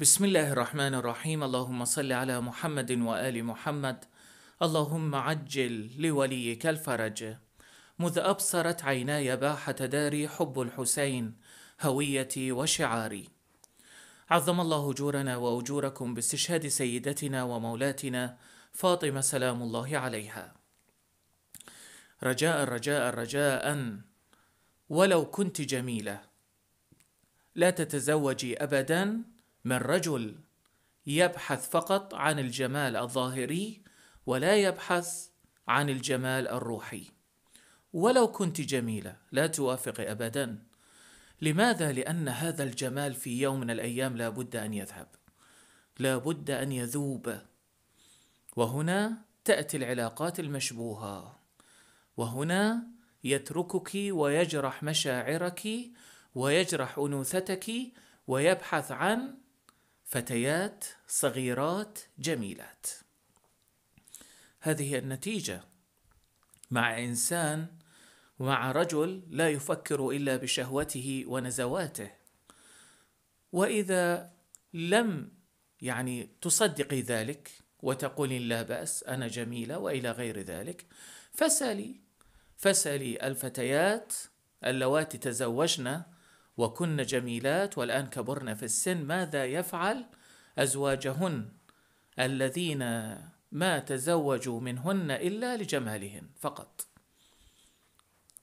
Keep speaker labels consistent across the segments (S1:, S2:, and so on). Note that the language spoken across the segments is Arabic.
S1: بسم الله الرحمن الرحيم اللهم صل على محمد وآل محمد اللهم عجل لوليك الفرج مذ أبصرت عيناي باحة داري حب الحسين هويتي وشعاري عظم الله أجورنا وأجوركم باستشهاد سيدتنا ومولاتنا فاطمة سلام الله عليها رجاء رجاء رجاء ولو كنت جميلة لا تتزوجي أبداً من رجل يبحث فقط عن الجمال الظاهري ولا يبحث عن الجمال الروحي ولو كنت جميله لا توافقي ابدا لماذا لان هذا الجمال في يوم من الايام لا بد ان يذهب لا بد ان يذوب وهنا تاتي العلاقات المشبوهه وهنا يتركك ويجرح مشاعرك ويجرح انوثتك ويبحث عن فتيات صغيرات جميلات هذه النتيجه مع انسان ومع رجل لا يفكر الا بشهوته ونزواته واذا لم يعني تصدقي ذلك وتقولي لا باس انا جميله والى غير ذلك فاسالي فاسالي الفتيات اللواتي تزوجن وكن جميلات والآن كبرن في السن ماذا يفعل أزواجهن الذين ما تزوجوا منهن إلا لجمالهن فقط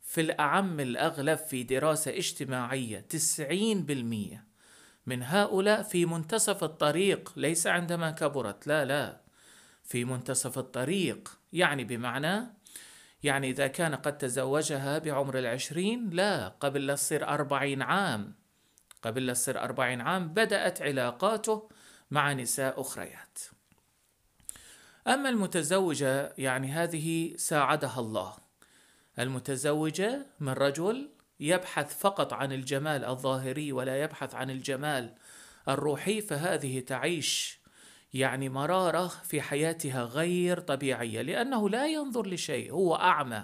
S1: في الأعم الأغلب في دراسة اجتماعية تسعين بالمية من هؤلاء في منتصف الطريق ليس عندما كبرت لا لا في منتصف الطريق يعني بمعنى يعني إذا كان قد تزوجها بعمر العشرين لا قبل لا تصير أربعين عام قبل لا تصير أربعين عام بدأت علاقاته مع نساء أخريات أما المتزوجة يعني هذه ساعدها الله المتزوجة من رجل يبحث فقط عن الجمال الظاهري ولا يبحث عن الجمال الروحي فهذه تعيش يعني مراره في حياتها غير طبيعيه لانه لا ينظر لشيء هو اعمى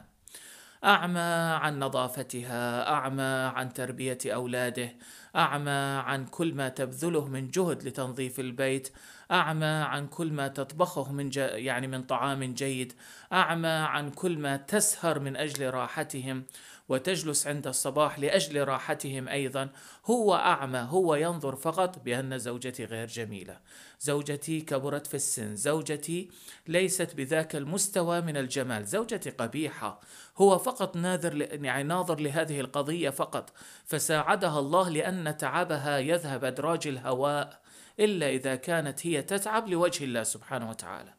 S1: اعمى عن نظافتها اعمى عن تربيه اولاده اعمى عن كل ما تبذله من جهد لتنظيف البيت أعمى عن كل ما تطبخه من يعني من طعام جيد أعمى عن كل ما تسهر من أجل راحتهم وتجلس عند الصباح لأجل راحتهم أيضا هو أعمى هو ينظر فقط بأن زوجتي غير جميلة زوجتي كبرت في السن زوجتي ليست بذاك المستوى من الجمال زوجتي قبيحة هو فقط ناظر ل... يعني ناظر لهذه القضية فقط فساعدها الله لأن تعبها يذهب أدراج الهواء إلا إذا كانت هي تتعب لوجه الله سبحانه وتعالى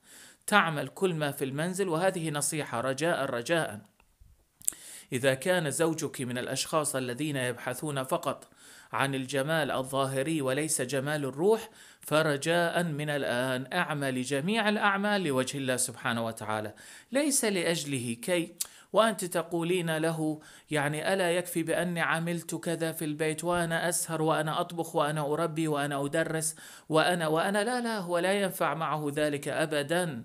S1: تعمل كل ما في المنزل وهذه نصيحة رجاء رجاء إذا كان زوجك من الأشخاص الذين يبحثون فقط عن الجمال الظاهري وليس جمال الروح فرجاء من الآن أعمل جميع الأعمال لوجه الله سبحانه وتعالى ليس لأجله كي وأنت تقولين له يعني ألا يكفي بأني عملت كذا في البيت وأنا أسهر وأنا أطبخ وأنا أربي وأنا أدرس وأنا وأنا لا لا هو لا ينفع معه ذلك أبدا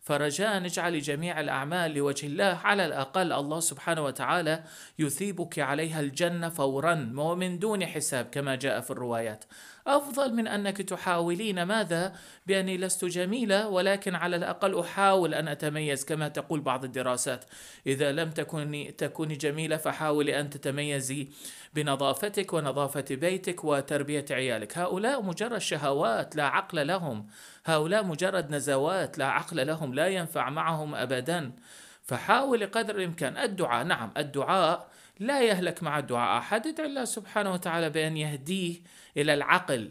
S1: فرجاء اجعلي جميع الأعمال لوجه الله على الأقل الله سبحانه وتعالى يثيبك عليها الجنة فورا ومن دون حساب كما جاء في الروايات أفضل من أنك تحاولين ماذا بأني لست جميلة ولكن على الأقل أحاول أن أتميز كما تقول بعض الدراسات إذا لم تكوني تكوني جميلة فحاولي أن تتميزي بنظافتك ونظافة بيتك وتربية عيالك هؤلاء مجرد شهوات لا عقل لهم هؤلاء مجرد نزوات لا عقل لهم لا ينفع معهم أبداً فحاول قدر الإمكان الدعاء نعم الدعاء لا يهلك مع الدعاء أحد ادعو الله سبحانه وتعالى بأن يهديه إلى العقل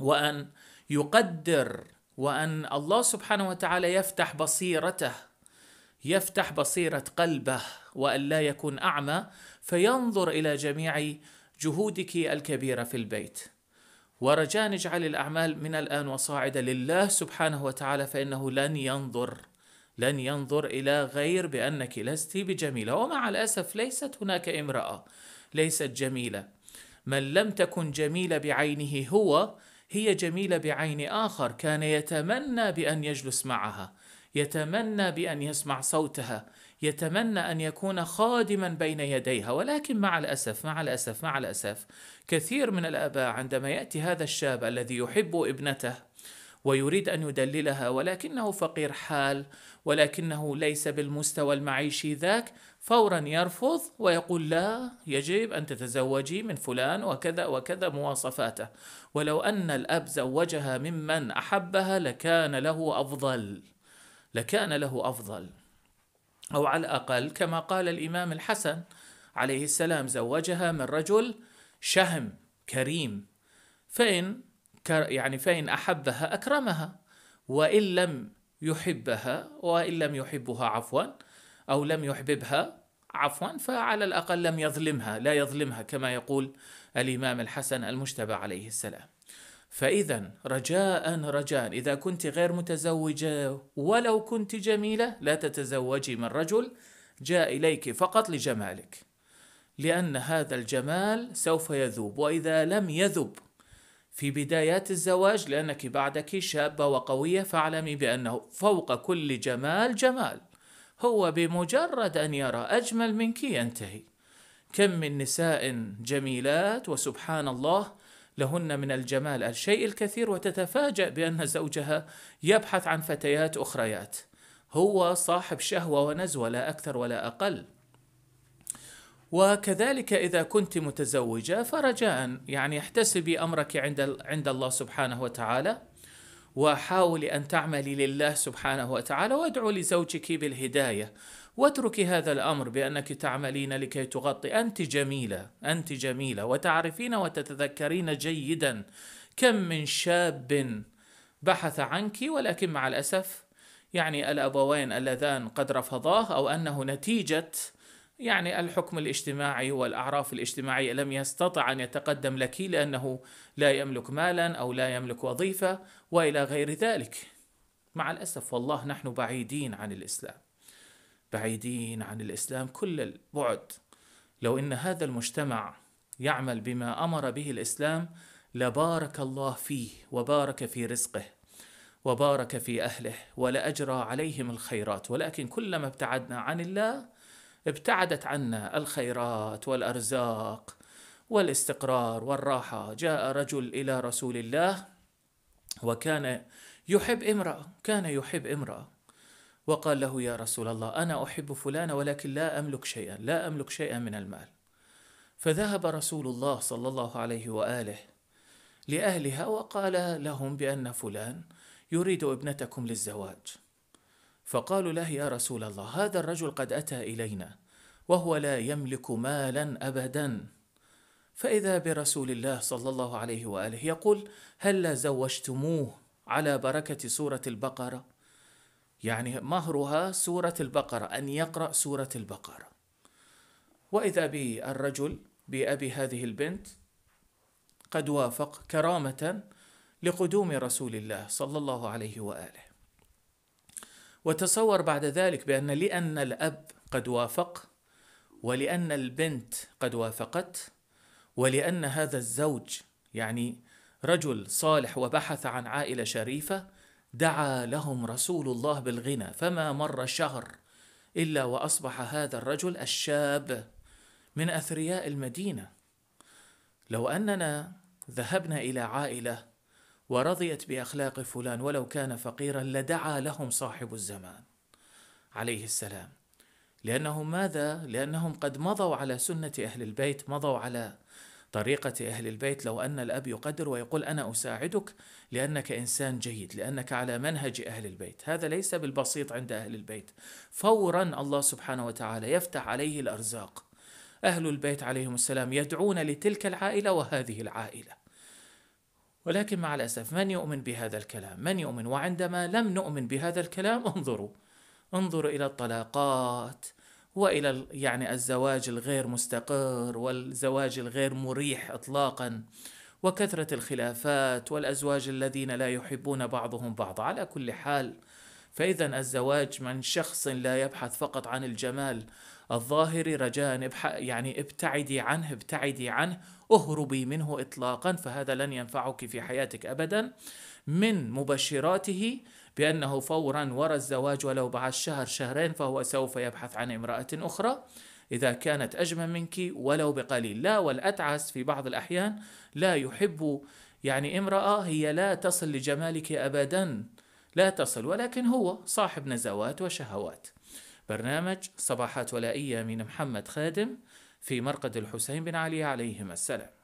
S1: وأن يقدر وأن الله سبحانه وتعالى يفتح بصيرته يفتح بصيرة قلبه وأن لا يكون أعمى فينظر إلى جميع جهودك الكبيرة في البيت ورجاء نجعل الأعمال من الآن وصاعدا لله سبحانه وتعالى فإنه لن ينظر لن ينظر إلى غير بأنك لست بجميلة ومع الأسف ليست هناك امرأة ليست جميلة من لم تكن جميلة بعينه هو هي جميلة بعين آخر كان يتمنى بأن يجلس معها يتمنى بأن يسمع صوتها يتمنى أن يكون خادما بين يديها ولكن مع الأسف مع الأسف مع الأسف كثير من الآباء عندما يأتي هذا الشاب الذي يحب ابنته ويريد ان يدللها ولكنه فقير حال ولكنه ليس بالمستوى المعيشي ذاك فورا يرفض ويقول لا يجب ان تتزوجي من فلان وكذا وكذا مواصفاته ولو ان الاب زوجها ممن احبها لكان له افضل لكان له افضل او على الاقل كما قال الامام الحسن عليه السلام زوجها من رجل شهم كريم فان يعني فإن أحبها أكرمها وإن لم يحبها وإن لم يحبها عفوا أو لم يحببها عفوا فعلى الأقل لم يظلمها لا يظلمها كما يقول الإمام الحسن المجتبى عليه السلام فإذا رجاء رجاء إذا كنت غير متزوجة ولو كنت جميلة لا تتزوجي من رجل جاء إليك فقط لجمالك لأن هذا الجمال سوف يذوب وإذا لم يذب في بدايات الزواج لأنك بعدك شابة وقوية فاعلمي بأنه فوق كل جمال جمال هو بمجرد أن يرى أجمل منك ينتهي كم من نساء جميلات وسبحان الله لهن من الجمال الشيء الكثير وتتفاجأ بأن زوجها يبحث عن فتيات أخريات هو صاحب شهوة ونزوة لا أكثر ولا أقل وكذلك إذا كنت متزوجة فرجاء يعني احتسبي أمرك عند عند الله سبحانه وتعالى وحاولي أن تعملي لله سبحانه وتعالى وادعو لزوجك بالهداية واتركي هذا الأمر بأنك تعملين لكي تغطي أنت جميلة أنت جميلة وتعرفين وتتذكرين جيدا كم من شاب بحث عنك ولكن مع الأسف يعني الأبوين اللذان قد رفضاه أو أنه نتيجة يعني الحكم الاجتماعي والاعراف الاجتماعيه لم يستطع ان يتقدم لك لانه لا يملك مالا او لا يملك وظيفه والى غير ذلك. مع الاسف والله نحن بعيدين عن الاسلام. بعيدين عن الاسلام كل البعد. لو ان هذا المجتمع يعمل بما امر به الاسلام لبارك الله فيه وبارك في رزقه وبارك في اهله ولاجرى عليهم الخيرات ولكن كلما ابتعدنا عن الله ابتعدت عنا الخيرات والارزاق والاستقرار والراحه جاء رجل الى رسول الله وكان يحب امراه كان يحب امراه وقال له يا رسول الله انا احب فلانه ولكن لا املك شيئا لا املك شيئا من المال فذهب رسول الله صلى الله عليه واله لاهلها وقال لهم بان فلان يريد ابنتكم للزواج فقالوا له يا رسول الله هذا الرجل قد أتى إلينا وهو لا يملك مالا أبدا فإذا برسول الله صلى الله عليه وآله يقول هلا زوجتموه على بركة سورة البقرة يعني مهرها سورة البقرة أن يقرأ سورة البقرة وإذا بالرجل بأبي هذه البنت قد وافق كرامة لقدوم رسول الله صلى الله عليه وآله وتصور بعد ذلك بأن لأن الأب قد وافق ولأن البنت قد وافقت ولأن هذا الزوج يعني رجل صالح وبحث عن عائلة شريفة دعا لهم رسول الله بالغنى فما مر شهر إلا وأصبح هذا الرجل الشاب من أثرياء المدينة لو أننا ذهبنا إلى عائلة ورضيت باخلاق فلان ولو كان فقيرا لدعا لهم صاحب الزمان عليه السلام لانهم ماذا لانهم قد مضوا على سنه اهل البيت مضوا على طريقة أهل البيت لو أن الأب يقدر ويقول أنا أساعدك لأنك إنسان جيد لأنك على منهج أهل البيت هذا ليس بالبسيط عند أهل البيت فورا الله سبحانه وتعالى يفتح عليه الأرزاق أهل البيت عليهم السلام يدعون لتلك العائلة وهذه العائلة ولكن مع الأسف من يؤمن بهذا الكلام من يؤمن وعندما لم نؤمن بهذا الكلام انظروا انظروا إلى الطلاقات والى يعني الزواج الغير مستقر والزواج الغير مريح اطلاقا وكثره الخلافات والازواج الذين لا يحبون بعضهم بعضا على كل حال فإذا الزواج من شخص لا يبحث فقط عن الجمال الظاهري رجاء يعني ابتعدي عنه ابتعدي عنه اهربي منه اطلاقا فهذا لن ينفعك في حياتك ابدا من مبشراته بانه فورا وراء الزواج ولو بعد شهر شهرين فهو سوف يبحث عن امراه اخرى اذا كانت اجمل منك ولو بقليل لا والاتعس في بعض الاحيان لا يحب يعني امراه هي لا تصل لجمالك ابدا لا تصل ولكن هو صاحب نزوات وشهوات برنامج صباحات ولائية من محمد خادم في مرقد الحسين بن علي عليهما السلام